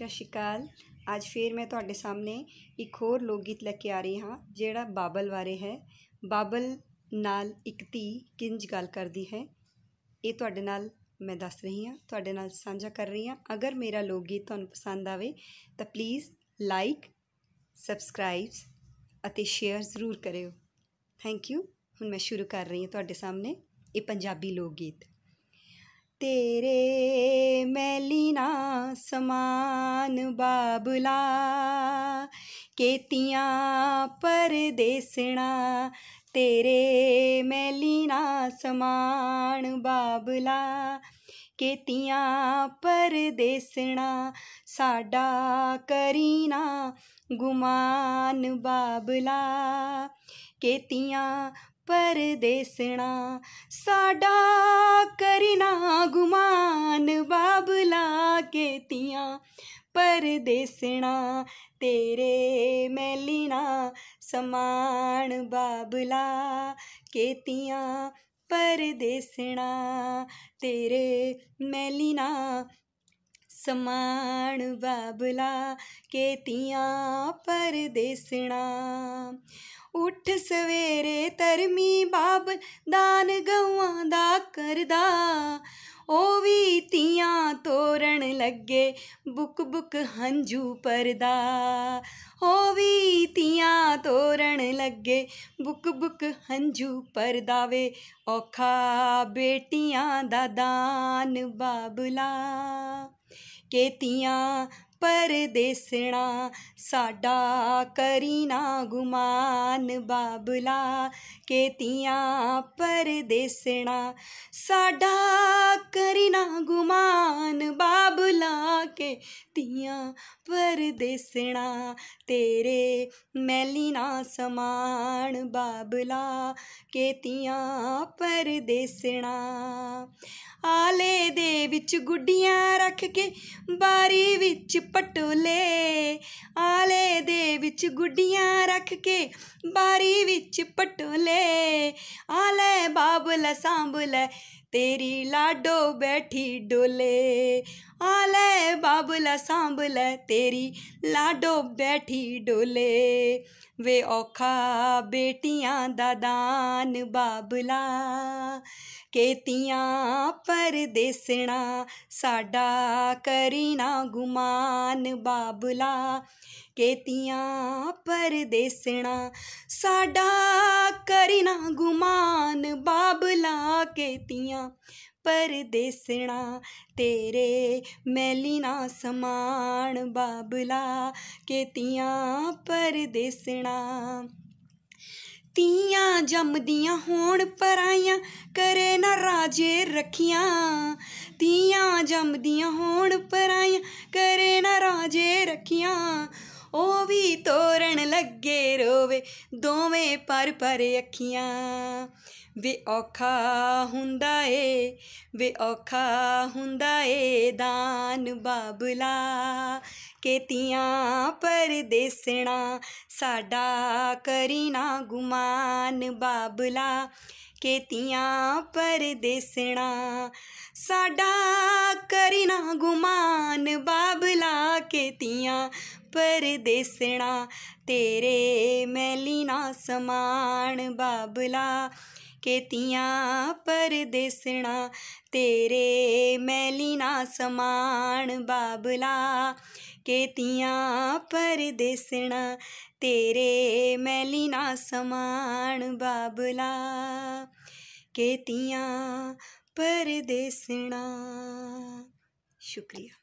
ਸਤਿ ਸ਼੍ਰੀ ਅਕਾਲ ਅੱਜ ਫੇਰ ਮੈਂ ਤੁਹਾਡੇ ਸਾਹਮਣੇ ਇੱਕ ਹੋਰ ਲੋਕ ਗੀਤ ਲੈ ਕੇ ਆ ਰਹੀ ਹਾਂ ਜਿਹੜਾ ਬਾਬਲ ਬਾਰੇ ਹੈ ਬਾਬਲ ਨਾਲ ਇੱਕ ਧੀ ਕਿੰਜ ਗੱਲ ਕਰਦੀ ਹੈ ਇਹ ਤੁਹਾਡੇ ਨਾਲ ਮੈਂ ਦੱਸ ਰਹੀ ਹਾਂ ਤੁਹਾਡੇ ਨਾਲ ਸਾਂਝਾ ਕਰ ਰਹੀ ਹਾਂ ਅਗਰ ਮੇਰਾ ਲੋਕ ਗੀਤ ਤੁਹਾਨੂੰ ਪਸੰਦ ਆਵੇ ਤਾਂ ਪਲੀਜ਼ ਲਾਈਕ ਸਬਸਕ੍ਰਾਈਬ ਅਤੇ ਸ਼ੇਅਰ ਜ਼ਰੂਰ ਕਰਿਓ ਥੈਂਕ ਯੂ ਹੁਣ ਮੈਂ ਸ਼ੁਰੂ ਕਰ ਰਹੀ ਹਾਂ ਤੁਹਾਡੇ ਸਾਹਮਣੇ ਇਹ ਪੰਜਾਬੀ ਲੋਕ ਗੀਤ ਤੇਰੇ ਮੈਲੀਨਾ ਸਮਾਨ ਬਾਬਲਾ ਕੇਤੀਆਂ ਪਰਦੇਸਣਾ ਤੇਰੇ ਮੈਲੀਨਾ ਸਮਾਨ ਬਾਬਲਾ ਕੇਤੀਆਂ ਪਰਦੇਸਣਾ ਸਾਡਾ ਕਰੀਨਾ ਗੁਮਾਨ ਬਾਬਲਾ ਕੇਤੀਆਂ ਪਰਦੇਸਣਾ ਸਾਡਾ ਕੇਤੀਆਂ ਤੀਆਂ ਪਰਦੇਸਣਾ ਤੇਰੇ ਮੈਲੀਨਾ ਸਮਾਨ ਬਾਬਲਾ ਕੇਤੀਆਂ ਪਰਦੇਸਣਾ ਤੇਰੇ ਮੈਲੀਨਾ ਸਮਾਨ ਬਾਬਲਾ ਕੇਤੀਆਂ ਪਰਦੇਸਣਾ ਉੱਠ ਸਵੇਰੇ ਤਰਮੀ ਬਾਬ ਦਾਨ ਗਵਾਂ ਦਾ ਕਰਦਾ ਉਹ ਵੀ ਬੁੱਕ ਬੁੱਕ ਹੰਝੂ ਪਰਦਾ ਹੋ ਵੀ ਤੀਆਂ ਤੋਰਣ ਲੱਗੇ ਬੁੱਕ ਬੁੱਕ ਹੰਝੂ ਪਰਦਾ ਵੇ ਔਖਾ ਬੇਟੀਆਂ ਦਾ ਦਾਨ ਬਾਬਲਾ ਕੇਤੀਆਂ ਪਰਦੇਸਣਾ ਸਾਡਾ ਕਰੀਨਾ ਗੁਮਾਨ ਬਾਬਲਾ ਕੇਤੀਆਂ ਪਰਦੇਸਣਾ ਸਾਡਾ ਕਰੀਨਾ ਗੁਮਾਨ ਬਾਬਲਾ ਕੇਤੀਆਂ ਪਰਦੇਸਣਾ ਤੇਰੇ ਮੈਲੀ ਨਾ ਸਮਾਨ ਬਾਬਲਾ ਕੇਤੀਆਂ ਪਰਦੇਸਣਾ ਆਲੇ ਦੇ ਵਿੱਚ ਗੁੱਡੀਆਂ ਰੱਖ ਕੇ ਬਾਰੀ ਵਿੱਚ ਪਟੋਲੇ ਆਲੇ ਦੇ ਵਿੱਚ ਗੁੱਡੀਆਂ ਰੱਖ ਕੇ ਬਾਰੀ ਵਿੱਚ ਪਟੋਲੇ ਆਲੇ ਬਾਬਲਾ ਸਾਂਭਲੇ ਤੇਰੀ ਲਾਡੋ ਬੈਠੀ ਡੋਲੇ ਆਲੇ ਬਾਬਲਾ ਸਾਂਭਲੇ ਤੇਰੀ ਲਾਡੋ ਬੈਠੀ ਡੋਲੇ ਵੇ ਔਖਾ ਬੇਟੀਆਂ ਦਾ ਦਾਨ ਬਾਬਲਾ ਕੇ ਪਰਦੇਸਣਾ ਸਾਡਾ ਕਰੀਨਾ ਗੁਮਾਨ ਬਾਬਲਾ ਕੇ ਪਰਦੇਸਣਾ ਸਾਡਾ ਕਰੀਨਾ ਗੁਮਾਨ ਬਾਬਲਾ ਕੇ ਪਰਦੇਸਣਾ ਤੇਰੇ ਮੈਲੀ ਨਾ ਸਮਾਨ ਬਾਬਲਾ ਕੇ ਪਰਦੇਸਣਾ ਤੀਆਂ ਜੰਮਦੀਆਂ ਹੋਣ ਪਰਾਈਆਂ ਕਰੇ ਨਾ ਰਾਜੇ ਰਖੀਆਂ ਤੀਆਂ ਜੰਮਦੀਆਂ ਹੋਣ ਪਰਾਈਆਂ ਕਰੇ ਨਾ ਰਾਜੇ ਰਖੀਆਂ ਉਹ ਵੀ ਤੋਰਨ ਲੱਗੇ ਰੋਵੇ ਦੋਵੇਂ ਪਰ ਪਰ ਅੱਖੀਆਂ ਵੇ ਔਖਾ ਹੁੰਦਾ ਏ ਵੇ ਔਖਾ ਹੁੰਦਾ ਏ ਦਾਨ ਬਾਬਲਾ ਕੇਤੀਆਂ ਪਰਦੇਸਣਾ ਸਾਡਾ ਕਰੀਨਾ ਗੁਮਾਨ ਬਾਬਲਾ ਕੇਤੀਆਂ ਪਰਦੇਸਣਾ ਸਾਡਾ ਕਰੀਨਾ ਗੁਮਾਨ ਬਾਬਲਾ ਕੇਤੀਆਂ ਪਰਦੇਸਣਾ ਤੇਰੇ ਮੈਲੀ ਨਾ ਸਮਾਨ ਬਾਬਲਾ ਕੇਤੀਆਂ ਪਰਦੇਸਣਾ ਤੇਰੇ ਮੈਲੀਨਾ ਸਮਾਨ ਬਾਬਲਾ ਕੇਤੀਆਂ ਪਰਦੇਸਣਾ ਤੇਰੇ ਮੈਲੀਨਾ ਸਮਾਨ ਬਾਬਲਾ ਕੇਤੀਆਂ ਪਰਦੇਸਣਾ ਸ਼ੁਕਰੀਆ